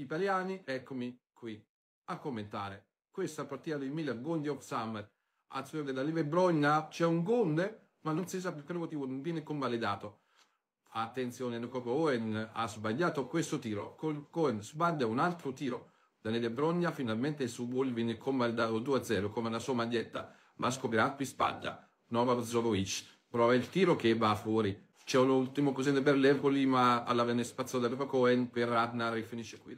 italiani, eccomi qui a commentare questa partita di Milan Gondi of Summer, azione della Live Brogna, c'è un gol, ma non si sa per quale motivo non viene convalidato. Attenzione, Nukoko Owen ha sbagliato questo tiro, Col Cohen sbaglia un altro tiro, Daniele Brogna finalmente su gol viene convalidato 2-0 come la sua maglietta, ma scoprirà qui sbaglia, Nova Zorovic prova il tiro che va fuori, c'è un'ultima cosina coseno per l'Empoli, ma alla venne spazzata da Cohen per Ratnar e finisce qui.